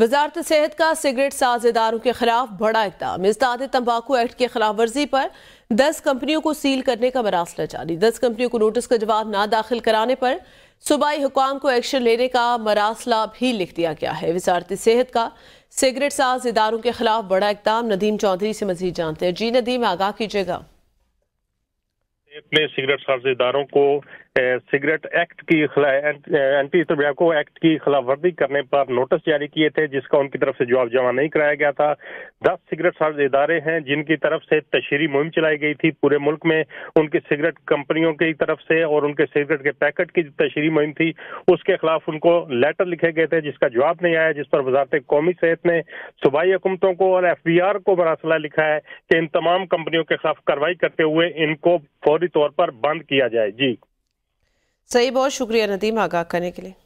वजारत सेहत का सिगरेट साज इदारों के खिलाफ बड़ा इकदाम इस्ताद तम्बाकू एक्ट की खिलाफ वर्जी पर दस कंपनियों को सील करने का मरासला जारी दस कंपनियों को नोटिस का जवाब ना दाखिल कराने पर सूबाई हुकाम को एक्शन लेने का मरासला भी लिख दिया गया है वजारत सेहत का सिगरेट साज इदारों के खिलाफ बड़ा इकदाम नदीम चौधरी से मजीद जानते हैं जी नदीम आगाह कीजिएगा में सिगरेट साजेदारों को सिगरेट एक्ट की एंटी टबैको एक्ट की खिलाफवर्जी करने पर नोटिस जारी किए थे जिसका उनकी तरफ से जवाब जमा नहीं कराया गया था दस सिगरेट साज इदारे हैं जिनकी तरफ से तशहरी मुहिम चलाई गई थी पूरे मुल्क में उनकी सिगरेट कंपनियों की तरफ से और उनके सिगरेट के पैकेट की तशहरी मुहिम थी उसके खिलाफ उनको लेटर लिखे गए थे जिसका जवाब नहीं आया जिस पर वजारत कौमी सेहत ने सूबाई हुकूमतों को और एफ बी आर को बरासला लिखा है कि इन तमाम कंपनियों के खिलाफ कार्रवाई करते हुए इनको फौरी तौर पर बंद किया जाए जी सही बहुत शुक्रिया नदीम आगाह करने के लिए